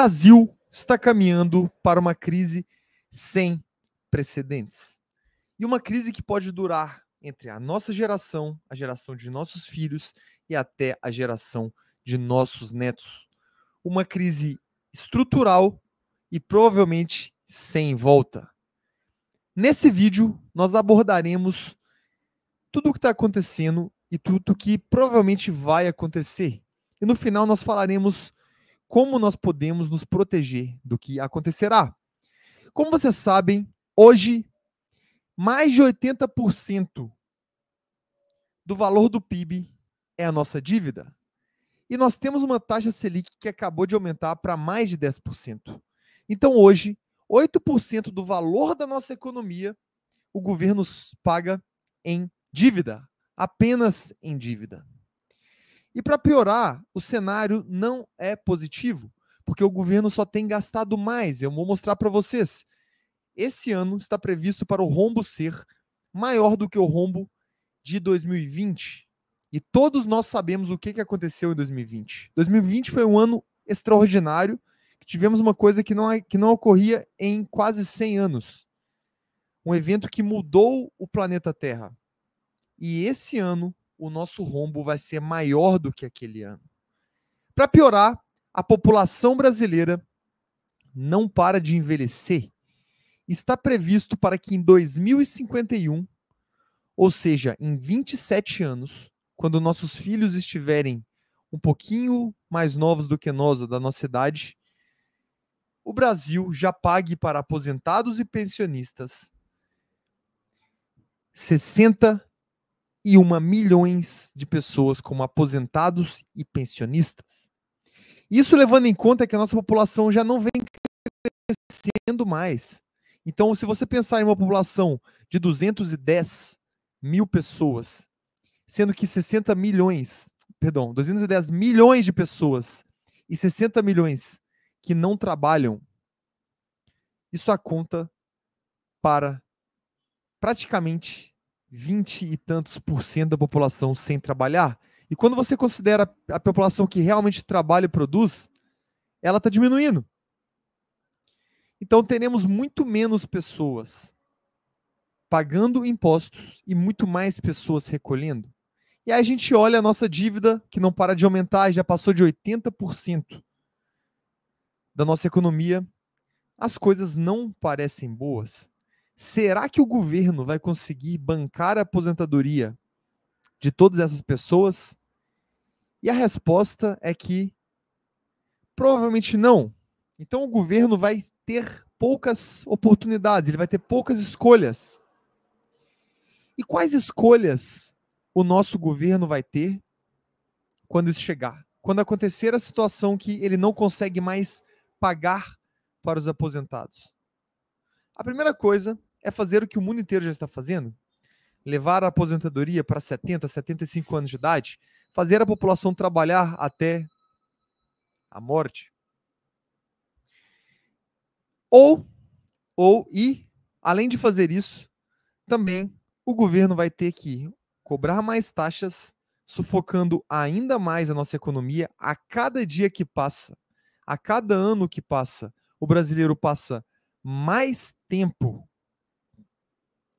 Brasil está caminhando para uma crise sem precedentes. E uma crise que pode durar entre a nossa geração, a geração de nossos filhos e até a geração de nossos netos. Uma crise estrutural e provavelmente sem volta. Nesse vídeo, nós abordaremos tudo o que está acontecendo e tudo o que provavelmente vai acontecer. E no final, nós falaremos como nós podemos nos proteger do que acontecerá. Como vocês sabem, hoje, mais de 80% do valor do PIB é a nossa dívida. E nós temos uma taxa Selic que acabou de aumentar para mais de 10%. Então, hoje, 8% do valor da nossa economia o governo paga em dívida, apenas em dívida. E para piorar, o cenário não é positivo, porque o governo só tem gastado mais. Eu vou mostrar para vocês. Esse ano está previsto para o rombo ser maior do que o rombo de 2020. E todos nós sabemos o que, que aconteceu em 2020. 2020 foi um ano extraordinário, tivemos uma coisa que não, que não ocorria em quase 100 anos. Um evento que mudou o planeta Terra. E esse ano o nosso rombo vai ser maior do que aquele ano. Para piorar, a população brasileira não para de envelhecer. Está previsto para que em 2051, ou seja, em 27 anos, quando nossos filhos estiverem um pouquinho mais novos do que nós, da nossa idade, o Brasil já pague para aposentados e pensionistas 60 e uma milhões de pessoas como aposentados e pensionistas. Isso levando em conta que a nossa população já não vem crescendo mais. Então, se você pensar em uma população de 210 mil pessoas, sendo que 60 milhões, perdão, 210 milhões de pessoas e 60 milhões que não trabalham, isso a conta para praticamente 20 e tantos por cento da população sem trabalhar. E quando você considera a população que realmente trabalha e produz, ela está diminuindo. Então teremos muito menos pessoas pagando impostos e muito mais pessoas recolhendo. E aí a gente olha a nossa dívida, que não para de aumentar, já passou de 80% da nossa economia. As coisas não parecem boas. Será que o governo vai conseguir bancar a aposentadoria de todas essas pessoas? E a resposta é que provavelmente não. Então o governo vai ter poucas oportunidades, ele vai ter poucas escolhas. E quais escolhas o nosso governo vai ter quando isso chegar? Quando acontecer a situação que ele não consegue mais pagar para os aposentados? A primeira coisa é fazer o que o mundo inteiro já está fazendo? Levar a aposentadoria para 70, 75 anos de idade? Fazer a população trabalhar até a morte? Ou, ou e, além de fazer isso, também o governo vai ter que cobrar mais taxas, sufocando ainda mais a nossa economia a cada dia que passa, a cada ano que passa. O brasileiro passa mais tempo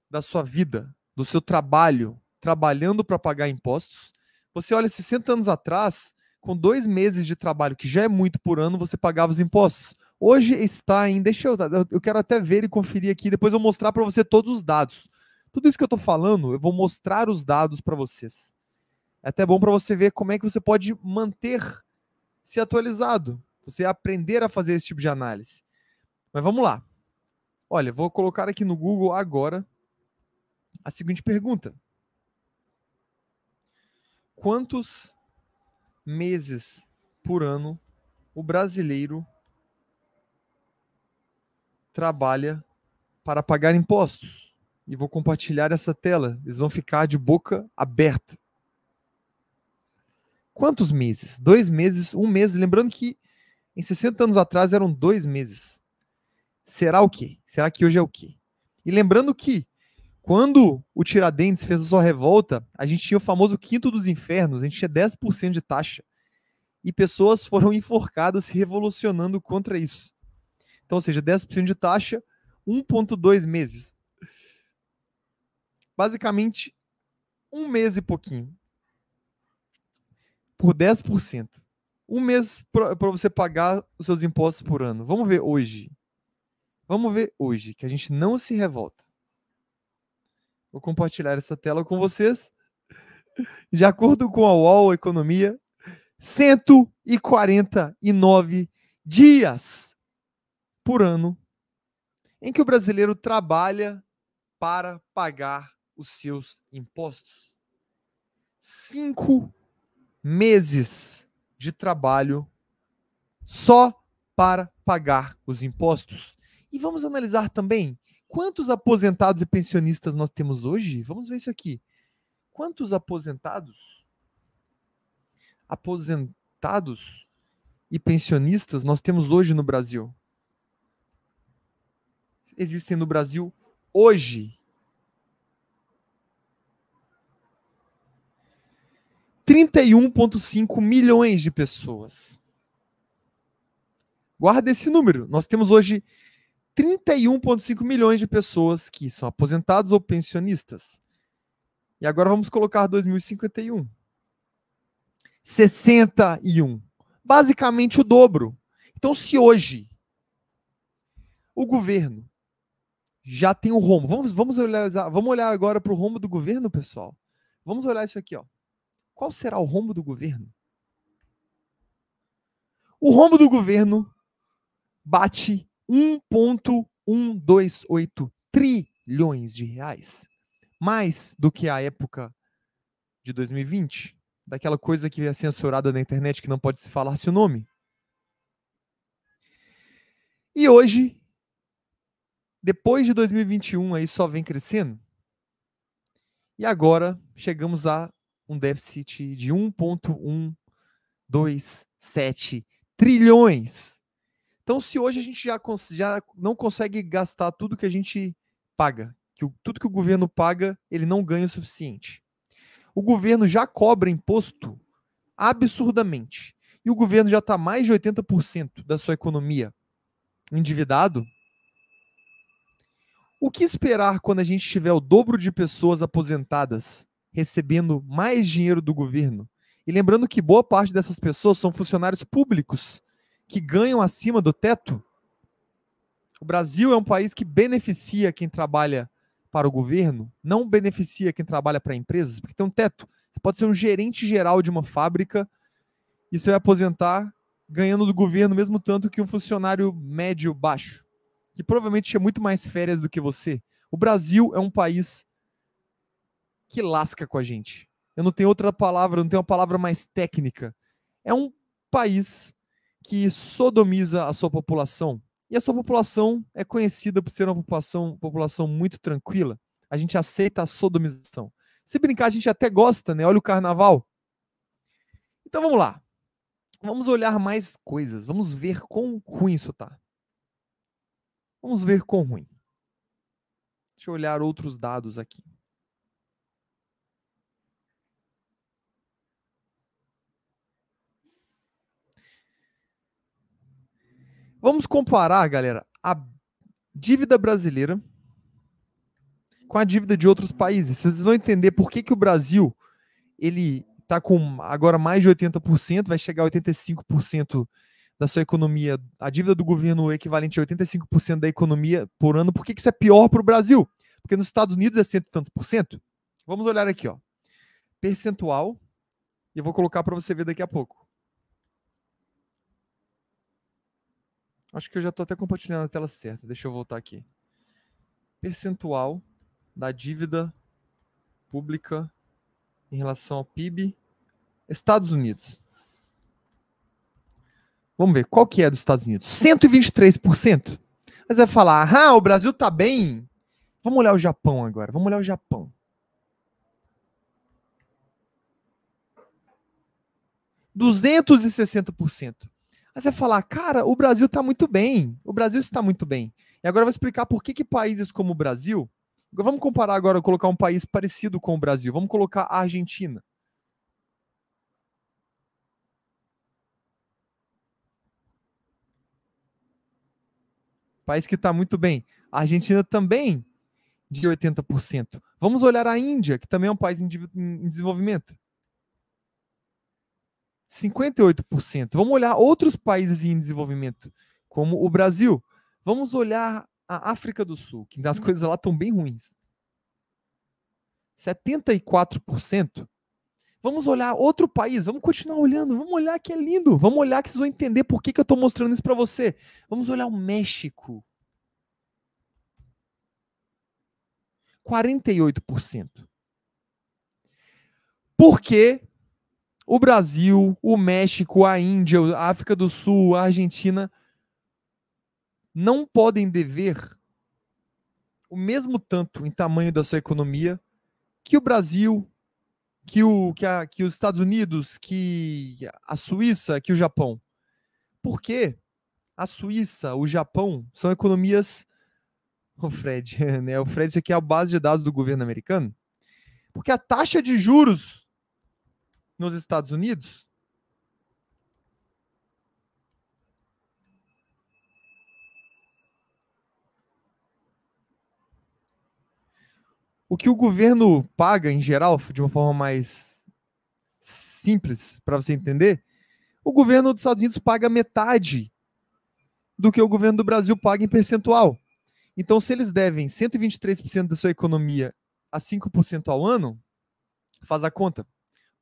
da sua vida, do seu trabalho, trabalhando para pagar impostos. Você olha 60 anos atrás, com dois meses de trabalho, que já é muito por ano, você pagava os impostos. Hoje está em. Deixa eu. Eu quero até ver e conferir aqui. Depois eu vou mostrar para você todos os dados. Tudo isso que eu estou falando, eu vou mostrar os dados para vocês. É até bom para você ver como é que você pode manter se atualizado. Você aprender a fazer esse tipo de análise. Mas vamos lá. Olha, vou colocar aqui no Google agora a seguinte pergunta: Quantos meses por ano o brasileiro trabalha para pagar impostos? E vou compartilhar essa tela, eles vão ficar de boca aberta. Quantos meses? Dois meses, um mês. Lembrando que em 60 anos atrás eram dois meses. Será o quê? Será que hoje é o quê? E lembrando que quando o Tiradentes fez a sua revolta, a gente tinha o famoso quinto dos infernos, a gente tinha 10% de taxa. E pessoas foram enforcadas se revolucionando contra isso. Então, ou seja, 10% de taxa, 1,2 meses. Basicamente, um mês e pouquinho. Por 10%. Um mês para você pagar os seus impostos por ano. Vamos ver hoje. Vamos ver hoje que a gente não se revolta. Vou compartilhar essa tela com vocês. De acordo com a UOL Economia, 149 dias por ano em que o brasileiro trabalha para pagar os seus impostos. Cinco meses de trabalho só para pagar os impostos. E vamos analisar também Quantos aposentados e pensionistas nós temos hoje? Vamos ver isso aqui. Quantos aposentados? Aposentados e pensionistas nós temos hoje no Brasil? Existem no Brasil hoje. 31,5 milhões de pessoas. Guarda esse número. Nós temos hoje 31,5 milhões de pessoas que são aposentados ou pensionistas. E agora vamos colocar 2051. 61. Basicamente o dobro. Então, se hoje o governo já tem o rumo, vamos, vamos, olhar, vamos olhar agora para o rumo do governo, pessoal. Vamos olhar isso aqui. Ó. Qual será o rumo do governo? O rumo do governo bate 1,128 trilhões de reais. Mais do que a época de 2020, daquela coisa que é censurada na internet que não pode se falar seu nome. E hoje, depois de 2021, aí só vem crescendo. E agora chegamos a um déficit de 1,127 trilhões então, se hoje a gente já, já não consegue gastar tudo que a gente paga, que o, tudo que o governo paga, ele não ganha o suficiente. O governo já cobra imposto absurdamente. E o governo já está mais de 80% da sua economia endividado. O que esperar quando a gente tiver o dobro de pessoas aposentadas recebendo mais dinheiro do governo? E lembrando que boa parte dessas pessoas são funcionários públicos que ganham acima do teto? O Brasil é um país que beneficia quem trabalha para o governo, não beneficia quem trabalha para empresas, porque tem um teto. Você pode ser um gerente geral de uma fábrica e você vai aposentar ganhando do governo mesmo tanto que um funcionário médio baixo, que provavelmente tinha muito mais férias do que você. O Brasil é um país que lasca com a gente. Eu não tenho outra palavra, não tenho uma palavra mais técnica. É um país que sodomiza a sua população. E a sua população é conhecida por ser uma população, população muito tranquila. A gente aceita a sodomização. Se brincar, a gente até gosta, né? Olha o carnaval. Então vamos lá. Vamos olhar mais coisas. Vamos ver quão ruim isso tá. Vamos ver quão ruim. Deixa eu olhar outros dados aqui. Vamos comparar, galera, a dívida brasileira com a dívida de outros países. Vocês vão entender por que, que o Brasil ele está com agora mais de 80%, vai chegar a 85% da sua economia, a dívida do governo é equivalente a 85% da economia por ano. Por que, que isso é pior para o Brasil? Porque nos Estados Unidos é cento e tantos por cento. Vamos olhar aqui, ó. Percentual. E eu vou colocar para você ver daqui a pouco. Acho que eu já estou até compartilhando a tela certa. Deixa eu voltar aqui. Percentual da dívida pública em relação ao PIB Estados Unidos. Vamos ver, qual que é dos Estados Unidos? 123%. Mas vai falar, ah, o Brasil tá bem. Vamos olhar o Japão agora, vamos olhar o Japão. Duzentos e sessenta por cento. Aí você vai falar, cara, o Brasil está muito bem, o Brasil está muito bem. E agora eu vou explicar por que, que países como o Brasil, vamos comparar agora, colocar um país parecido com o Brasil, vamos colocar a Argentina. País que está muito bem. A Argentina também de 80%. Vamos olhar a Índia, que também é um país em desenvolvimento. 58%. Vamos olhar outros países em desenvolvimento, como o Brasil. Vamos olhar a África do Sul, que as hum. coisas lá estão bem ruins. 74%. Vamos olhar outro país, vamos continuar olhando, vamos olhar que é lindo, vamos olhar que vocês vão entender por que, que eu estou mostrando isso para você. Vamos olhar o México. 48%. Por quê? o Brasil, o México, a Índia, a África do Sul, a Argentina não podem dever o mesmo tanto em tamanho da sua economia que o Brasil, que, o, que, a, que os Estados Unidos, que a Suíça, que o Japão. Por quê? A Suíça, o Japão são economias. O Fred, né? O Fred, isso aqui é a base de dados do governo americano. Porque a taxa de juros nos Estados Unidos? O que o governo paga em geral, de uma forma mais simples para você entender, o governo dos Estados Unidos paga metade do que o governo do Brasil paga em percentual. Então, se eles devem 123% da sua economia a 5% ao ano, faz a conta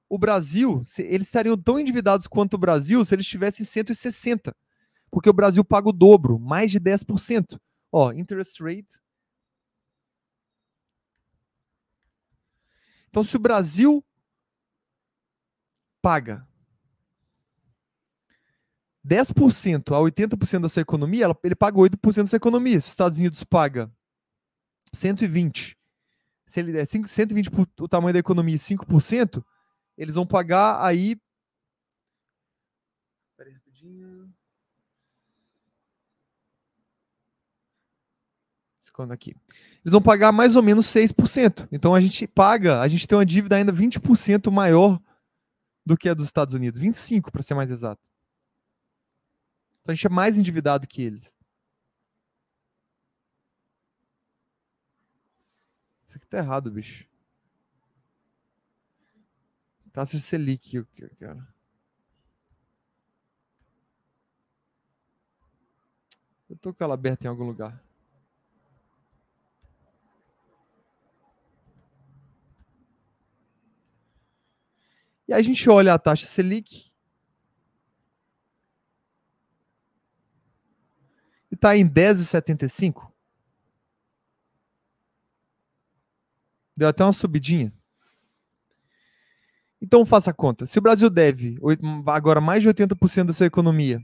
o Brasil, eles estariam tão endividados quanto o Brasil se eles tivessem 160, porque o Brasil paga o dobro, mais de 10%. Ó, interest rate. Então, se o Brasil paga 10% a 80% da sua economia, ele paga 8% da sua economia. Se os Estados Unidos paga 120, se ele der 120 o tamanho da economia é e 5%, eles vão pagar aí. aí rapidinho. Descontando aqui. Eles vão pagar mais ou menos 6%. Então a gente paga, a gente tem uma dívida ainda 20% maior do que a dos Estados Unidos. 25% para ser mais exato. Então a gente é mais endividado que eles. Isso aqui tá errado, bicho. Taxa Selic, o que eu quero. Eu tô com ela aberta em algum lugar. E aí a gente olha a taxa Selic. E está em 10,75. Deu até uma subidinha. Então faça a conta. Se o Brasil deve agora mais de 80% da sua economia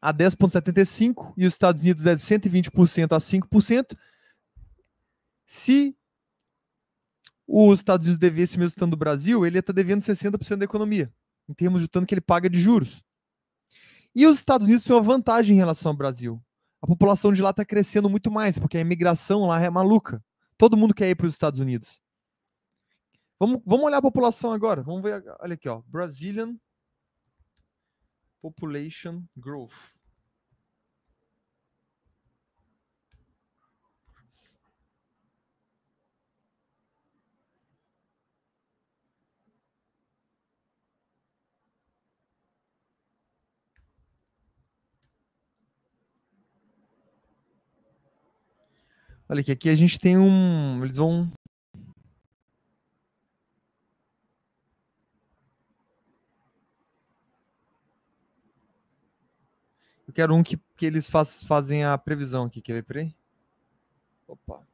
a 10,75% e os Estados Unidos deve 120% a 5%, se os Estados Unidos devesse mesmo estando do Brasil, ele está devendo 60% da economia, em termos de tanto que ele paga de juros. E os Estados Unidos têm uma vantagem em relação ao Brasil. A população de lá está crescendo muito mais, porque a imigração lá é maluca. Todo mundo quer ir para os Estados Unidos. Vamos, vamos olhar a população agora. Vamos ver. Olha aqui, ó. Brazilian Population Growth. Olha aqui, aqui a gente tem um. Eles vão quero um que, que eles faz, fazem a previsão aqui. Quer ver? Peraí. Opa.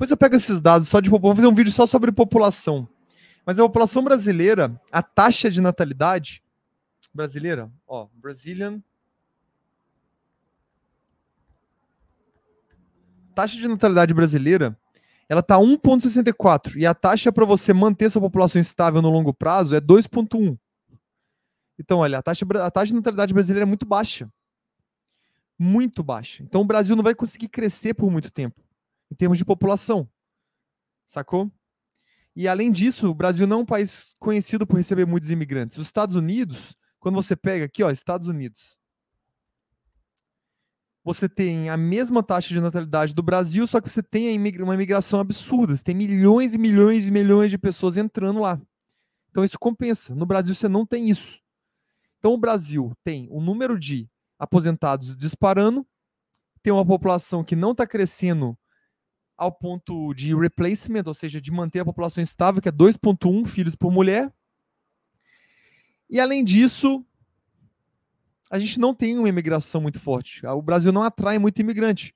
Depois eu pego esses dados só de vou fazer um vídeo só sobre população. Mas a população brasileira, a taxa de natalidade brasileira, ó, Brazilian taxa de natalidade brasileira, ela tá 1.64 e a taxa para você manter sua população estável no longo prazo é 2.1. Então, olha, a taxa, a taxa de natalidade brasileira é muito baixa. Muito baixa. Então, o Brasil não vai conseguir crescer por muito tempo em termos de população. Sacou? E além disso, o Brasil não é um país conhecido por receber muitos imigrantes. Os Estados Unidos, quando você pega aqui, ó, Estados Unidos. Você tem a mesma taxa de natalidade do Brasil, só que você tem uma imigração absurda. Você tem milhões e milhões e milhões de pessoas entrando lá. Então isso compensa. No Brasil você não tem isso. Então o Brasil tem o número de aposentados disparando, tem uma população que não está crescendo ao ponto de replacement, ou seja, de manter a população estável, que é 2,1 filhos por mulher. E além disso, a gente não tem uma imigração muito forte. Ah, o Brasil não atrai muito imigrante.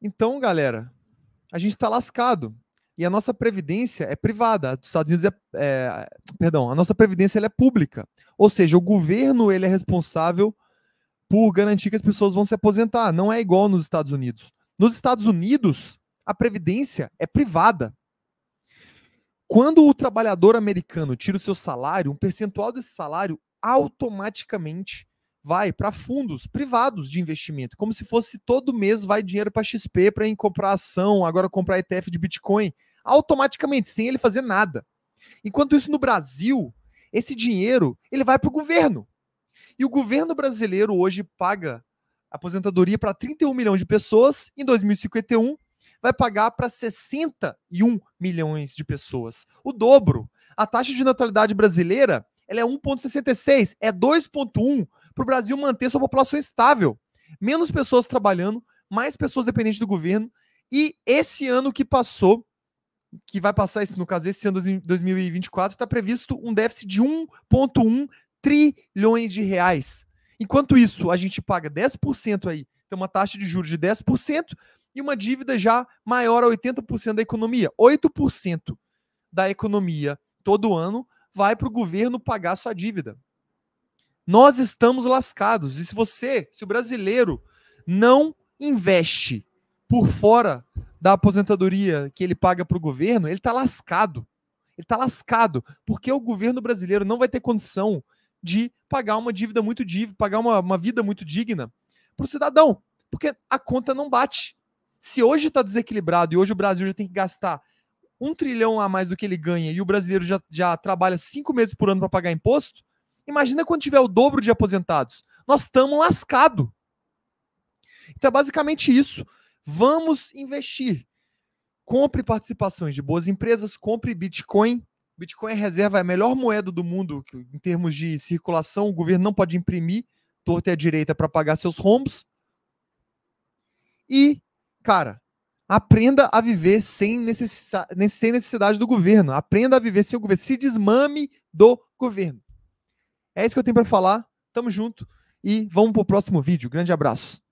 Então, galera, a gente está lascado. E a nossa previdência é privada. Os Estados Unidos é, é, Perdão, a nossa previdência ela é pública. Ou seja, o governo ele é responsável por garantir que as pessoas vão se aposentar. Não é igual nos Estados Unidos. Nos Estados Unidos, a previdência é privada. Quando o trabalhador americano tira o seu salário, um percentual desse salário automaticamente vai para fundos privados de investimento, como se fosse todo mês vai dinheiro para XP para comprar ação, agora comprar ETF de Bitcoin, automaticamente, sem ele fazer nada. Enquanto isso no Brasil, esse dinheiro, ele vai para o governo. E o governo brasileiro hoje paga aposentadoria para 31 milhões de pessoas, em 2051 vai pagar para 61 milhões de pessoas, o dobro. A taxa de natalidade brasileira ela é 1,66, é 2,1 para o Brasil manter sua população estável. Menos pessoas trabalhando, mais pessoas dependentes do governo. E esse ano que passou, que vai passar, no caso, esse ano 2024, está previsto um déficit de 1,1 trilhões de reais. Enquanto isso, a gente paga 10% aí, tem uma taxa de juros de 10% e uma dívida já maior a 80% da economia. 8% da economia todo ano vai para o governo pagar sua dívida. Nós estamos lascados. E se você, se o brasileiro não investe por fora da aposentadoria que ele paga para o governo, ele está lascado. Ele está lascado, porque o governo brasileiro não vai ter condição de pagar uma dívida muito dívida, pagar uma, uma vida muito digna para o cidadão, porque a conta não bate. Se hoje está desequilibrado e hoje o Brasil já tem que gastar um trilhão a mais do que ele ganha e o brasileiro já, já trabalha cinco meses por ano para pagar imposto, imagina quando tiver o dobro de aposentados. Nós estamos lascado. Então é basicamente isso. Vamos investir. Compre participações de boas empresas, compre Bitcoin, Bitcoin é reserva, é a melhor moeda do mundo em termos de circulação. O governo não pode imprimir torta e é à direita para pagar seus rombos. E, cara, aprenda a viver sem, necessidade, sem necessidade do governo. Aprenda a viver sem o governo. Se desmame do governo. É isso que eu tenho para falar. Tamo junto e vamos pro próximo vídeo. Grande abraço.